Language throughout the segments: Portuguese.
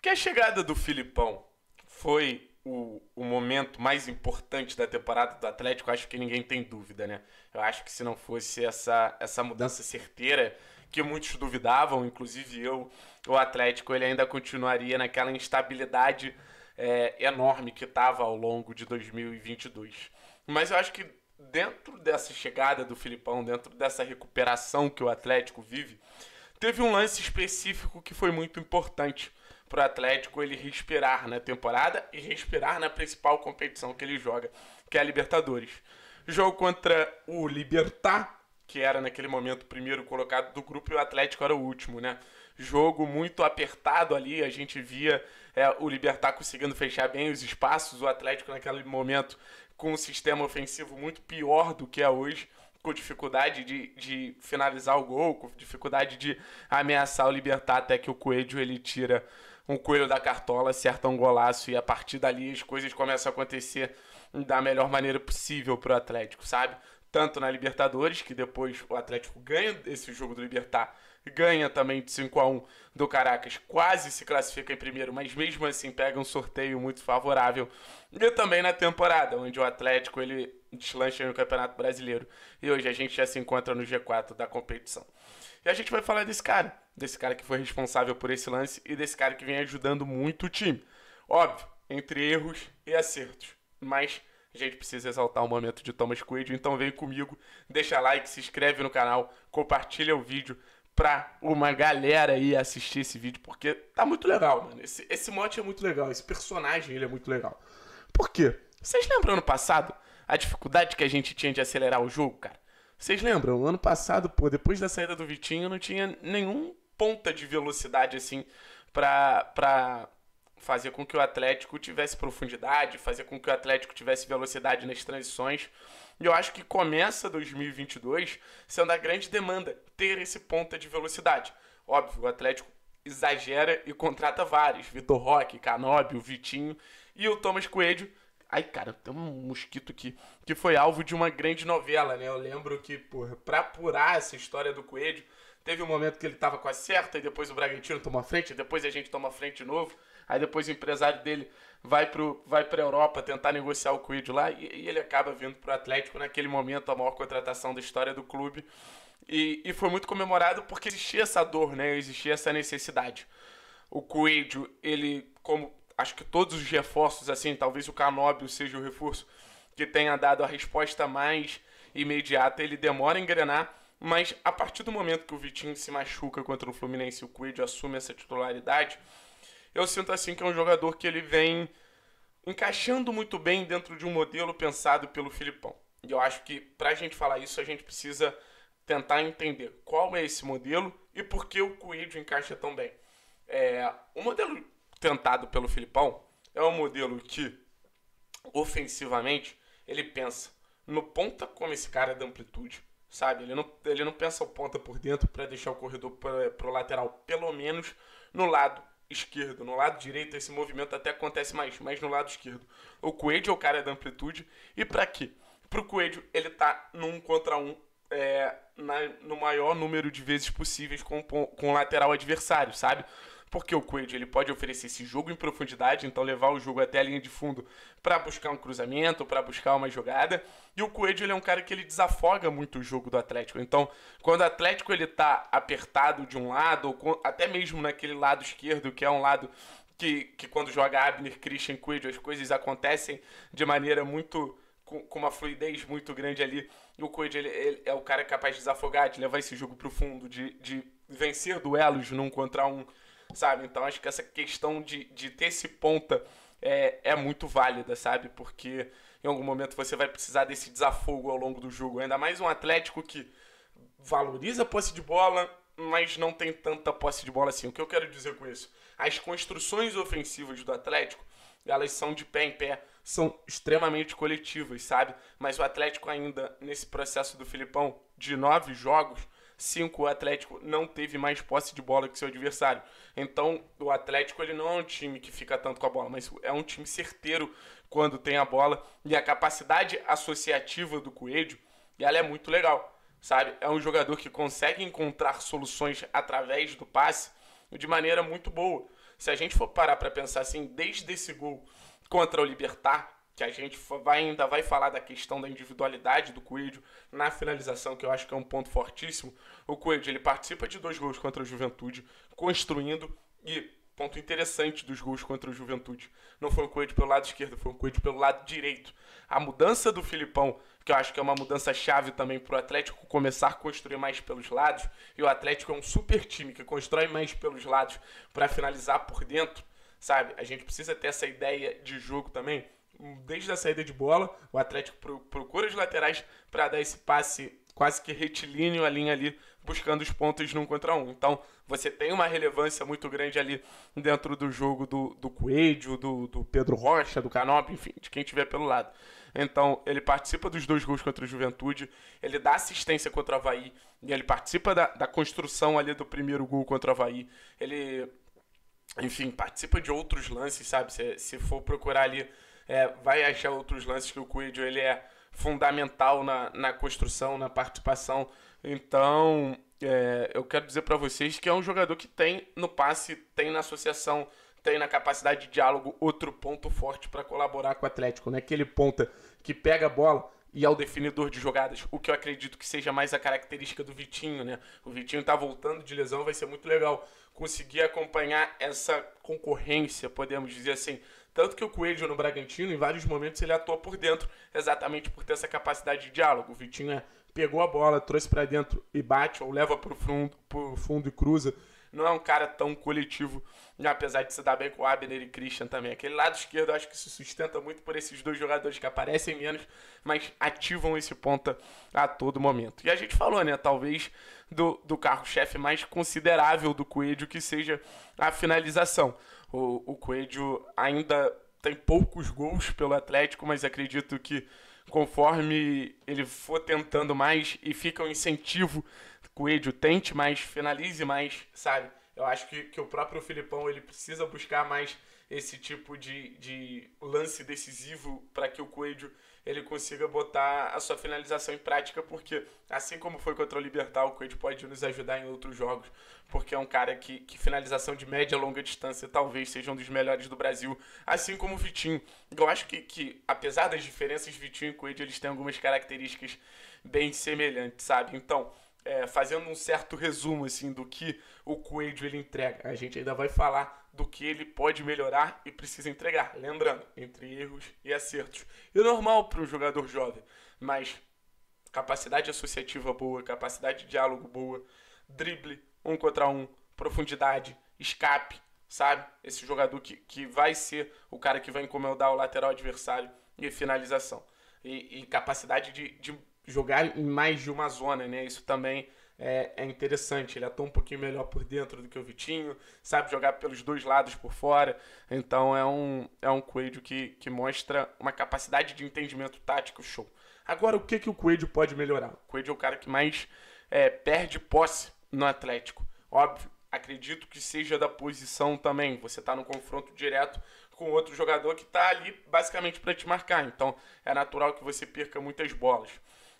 que a chegada do Filipão foi o, o momento mais importante da temporada do Atlético, acho que ninguém tem dúvida, né? Eu acho que se não fosse essa, essa mudança certeira, que muitos duvidavam, inclusive eu, o Atlético ele ainda continuaria naquela instabilidade é, enorme que estava ao longo de 2022. Mas eu acho que dentro dessa chegada do Filipão, dentro dessa recuperação que o Atlético vive, teve um lance específico que foi muito importante para o Atlético ele respirar na temporada e respirar na principal competição que ele joga, que é a Libertadores. Jogo contra o Libertar, que era naquele momento o primeiro colocado do grupo e o Atlético era o último, né? Jogo muito apertado ali, a gente via é, o Libertar conseguindo fechar bem os espaços, o Atlético naquele momento com um sistema ofensivo muito pior do que é hoje com dificuldade de, de finalizar o gol, com dificuldade de ameaçar o Libertar até que o Coelho ele tira um coelho da cartola, acerta um golaço e a partir dali as coisas começam a acontecer da melhor maneira possível para o Atlético, sabe? Tanto na Libertadores, que depois o Atlético ganha esse jogo do Libertar ganha também de 5 a 1 do Caracas, quase se classifica em primeiro, mas mesmo assim pega um sorteio muito favorável. E também na temporada, onde o Atlético ele deslancha no Campeonato Brasileiro. E hoje a gente já se encontra no G4 da competição. E a gente vai falar desse cara, desse cara que foi responsável por esse lance e desse cara que vem ajudando muito o time. Óbvio, entre erros e acertos, mas a gente precisa exaltar o momento de Thomas Coelho, então vem comigo, deixa like, se inscreve no canal, compartilha o vídeo, pra uma galera aí assistir esse vídeo, porque tá muito legal, mano. Esse, esse mote é muito legal, esse personagem ele é muito legal. Por quê? Vocês lembram ano passado a dificuldade que a gente tinha de acelerar o jogo, cara? Vocês lembram? Ano passado, pô, depois da saída do Vitinho, não tinha nenhum ponta de velocidade assim pra. pra fazia com que o Atlético tivesse profundidade, fazia com que o Atlético tivesse velocidade nas transições. E eu acho que começa 2022 sendo a grande demanda ter esse ponta de velocidade. Óbvio, o Atlético exagera e contrata vários. Vitor Roque, Canóbio, Vitinho e o Thomas Coelho. Ai, cara, tem um mosquito aqui que foi alvo de uma grande novela, né? Eu lembro que, porra, pra apurar essa história do Coelho, teve um momento que ele tava com a certa e depois o Bragantino toma frente, depois a gente toma frente de novo. Aí depois o empresário dele vai para vai a Europa tentar negociar o Cuídio lá e, e ele acaba vindo para o Atlético naquele momento, a maior contratação da história do clube. E, e foi muito comemorado porque existia essa dor, né? existia essa necessidade. O Cuídio, ele, como acho que todos os reforços, assim, talvez o Canóbio seja o reforço que tenha dado a resposta mais imediata, ele demora a engrenar. Mas a partir do momento que o Vitinho se machuca contra o Fluminense e o Cuídio assume essa titularidade, eu sinto assim que é um jogador que ele vem encaixando muito bem dentro de um modelo pensado pelo Filipão. E eu acho que para a gente falar isso, a gente precisa tentar entender qual é esse modelo e por que o Coelho encaixa tão bem. É, o modelo tentado pelo Filipão é um modelo que, ofensivamente, ele pensa no ponta como esse cara é da amplitude, sabe? Ele não, ele não pensa o ponta por dentro para deixar o corredor para o lateral, pelo menos no lado esquerdo. No lado direito esse movimento até acontece mais, mas no lado esquerdo. O Coelho é o cara da amplitude. E para quê? Pro Coelho ele tá num contra um é, na, no maior número de vezes possíveis com, com o lateral adversário, sabe? porque o Coelho ele pode oferecer esse jogo em profundidade, então levar o jogo até a linha de fundo para buscar um cruzamento, para buscar uma jogada. E o Coelho ele é um cara que ele desafoga muito o jogo do Atlético. Então, quando o Atlético ele tá apertado de um lado, ou até mesmo naquele lado esquerdo, que é um lado que, que quando joga Abner, Christian, Coelho, as coisas acontecem de maneira muito com, uma fluidez muito grande ali. E o Coelho ele, ele é o cara capaz de desafogar, de levar esse jogo para o fundo, de, de vencer duelos num contra um sabe? Então acho que essa questão de, de ter esse ponta é, é muito válida, sabe? Porque em algum momento você vai precisar desse desafogo ao longo do jogo. Ainda mais um Atlético que valoriza a posse de bola, mas não tem tanta posse de bola assim. O que eu quero dizer com isso? As construções ofensivas do Atlético, elas são de pé em pé, são extremamente coletivas, sabe? Mas o Atlético ainda, nesse processo do Filipão de nove jogos, 5, o Atlético não teve mais posse de bola que seu adversário. Então, o Atlético ele não é um time que fica tanto com a bola, mas é um time certeiro quando tem a bola. E a capacidade associativa do Coelho, ela é muito legal, sabe? É um jogador que consegue encontrar soluções através do passe de maneira muito boa. Se a gente for parar para pensar assim, desde esse gol contra o Libertar, que a gente vai, ainda vai falar da questão da individualidade do Coelho na finalização, que eu acho que é um ponto fortíssimo. O Coelho ele participa de dois gols contra a Juventude, construindo e ponto interessante dos gols contra a Juventude. Não foi o Coelho pelo lado esquerdo, foi o Coelho pelo lado direito. A mudança do Filipão, que eu acho que é uma mudança chave também para o Atlético começar a construir mais pelos lados, e o Atlético é um super time que constrói mais pelos lados para finalizar por dentro, sabe? A gente precisa ter essa ideia de jogo também desde a saída de bola. O Atlético pro, procura os laterais para dar esse passe quase que retilíneo a linha ali, buscando os pontos num contra um. Então, você tem uma relevância muito grande ali dentro do jogo do, do Coelho, do, do Pedro Rocha, do Canop, enfim, de quem tiver pelo lado. Então, ele participa dos dois gols contra o Juventude, ele dá assistência contra o Havaí, e ele participa da, da construção ali do primeiro gol contra o Havaí. Ele, enfim, participa de outros lances, sabe? Se, se for procurar ali é, vai achar outros lances que o Coelho ele é fundamental na, na construção, na participação. Então, é, eu quero dizer para vocês que é um jogador que tem no passe, tem na associação, tem na capacidade de diálogo outro ponto forte para colaborar com o Atlético, né? Aquele ponta que pega a bola, e ao definidor de jogadas, o que eu acredito que seja mais a característica do Vitinho, né? O Vitinho tá voltando de lesão, vai ser muito legal conseguir acompanhar essa concorrência, podemos dizer assim. Tanto que o Coelho no Bragantino, em vários momentos, ele atua por dentro, exatamente por ter essa capacidade de diálogo. O Vitinho é, pegou a bola, trouxe para dentro e bate, ou leva pro fundo, pro fundo e cruza não é um cara tão coletivo, né? apesar de se dar bem com o Abner e Christian também. Aquele lado esquerdo acho que se sustenta muito por esses dois jogadores que aparecem menos, mas ativam esse ponta a todo momento. E a gente falou, né? Talvez do, do carro-chefe mais considerável do Coelho, que seja a finalização. O, o Coelho ainda tem poucos gols pelo Atlético, mas acredito que conforme ele for tentando mais e fica um incentivo. Coelho, tente mais, finalize mais, sabe? Eu acho que, que o próprio Filipão ele precisa buscar mais esse tipo de, de lance decisivo para que o Coelho ele consiga botar a sua finalização em prática, porque assim como foi contra o Libertar, o Coelho pode nos ajudar em outros jogos, porque é um cara que, que finalização de média e longa distância talvez seja um dos melhores do Brasil, assim como o Vitinho. Eu acho que, que apesar das diferenças, Vitinho e Coelho eles têm algumas características bem semelhantes, sabe? Então, é, fazendo um certo resumo assim do que o Coelho ele entrega. A gente ainda vai falar do que ele pode melhorar e precisa entregar, lembrando, entre erros e acertos. É normal para um jogador jovem, mas capacidade associativa boa, capacidade de diálogo boa, drible um contra um, profundidade, escape, sabe? Esse jogador que, que vai ser o cara que vai incomodar o lateral adversário e finalização. E, e capacidade de, de jogar em mais de uma zona, né? Isso também é, é, interessante. Ele atua um pouquinho melhor por dentro do que o Vitinho, sabe jogar pelos dois lados por fora. Então é um, é um Coelho que, que mostra uma capacidade de entendimento tático show. Agora, o que, que o Coelho pode melhorar? O Coelho é o cara que mais é, perde posse no Atlético. Óbvio, acredito que seja da posição também. Você está no confronto direto com outro jogador que está ali basicamente para te marcar. Então é natural que você perca muitas bolas.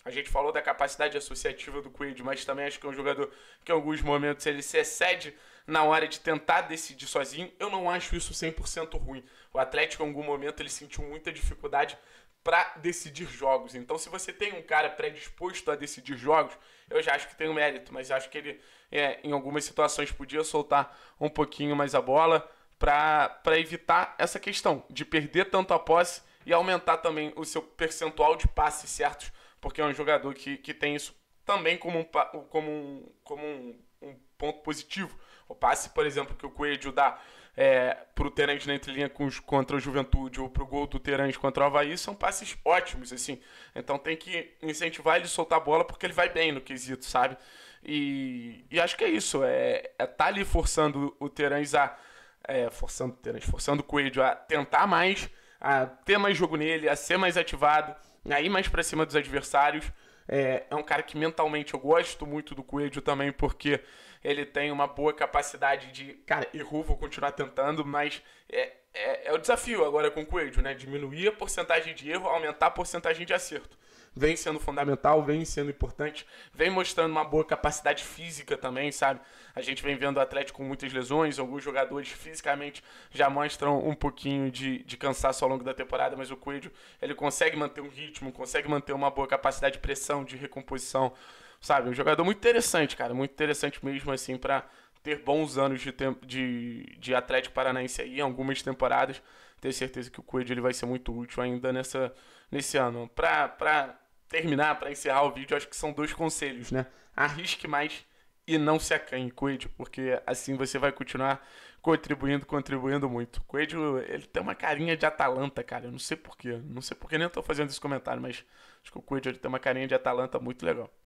A gente falou da capacidade associativa do Quaid, mas também acho que é um jogador que em alguns momentos ele se excede na hora de tentar decidir sozinho. Eu não acho isso 100% ruim. O Atlético em algum momento ele sentiu muita dificuldade para decidir jogos. Então, se você tem um cara predisposto a decidir jogos, eu já acho que tem um mérito, mas acho que ele, é, em algumas situações, podia soltar um pouquinho mais a bola para evitar essa questão de perder tanto a posse e aumentar também o seu percentual de passes certos porque é um jogador que, que tem isso também como um, como um, como um, um ponto positivo. O passe, por exemplo, que o Coelho dá é, para o Terence na entrelinha contra a Juventude ou para o gol do Terence contra o Havaí são passes ótimos, assim. Então tem que incentivar ele a soltar a bola porque ele vai bem no quesito, sabe? E, e acho que é isso. É, é tá ali forçando o Terence a... É, forçando o Terence, forçando o Coelho a tentar mais, a ter mais jogo nele, a ser mais ativado aí mais para cima dos adversários. É, é, um cara que mentalmente eu gosto muito do Coelho também, porque ele tem uma boa capacidade de. Cara, errou, vou continuar tentando, mas é, é, é o desafio agora com o Coelho, né? Diminuir a porcentagem de erro, aumentar a porcentagem de acerto vem sendo fundamental, vem sendo importante, vem mostrando uma boa capacidade física também, sabe? A gente vem vendo o Atlético com muitas lesões, alguns jogadores fisicamente já mostram um pouquinho de, de cansaço ao longo da temporada, mas o Coelho, ele consegue manter um ritmo, consegue manter uma boa capacidade de pressão, de recomposição, sabe? Um jogador muito interessante, cara, muito interessante mesmo, assim, para ter bons anos de, tempo, de, de Atlético Paranaense aí, algumas temporadas. Tenho certeza que o Coelho ele vai ser muito útil ainda nessa, nesse ano. Pra, pra terminar, para encerrar o vídeo, acho que são dois conselhos, né? Arrisque mais e não se acanhe, Coelho, porque assim você vai continuar contribuindo, contribuindo muito. Coelho, ele tem uma carinha de Atalanta, cara. Eu não sei porquê. Não sei porquê nem eu tô fazendo esse comentário, mas acho que o Coelho ele tem uma carinha de Atalanta muito legal.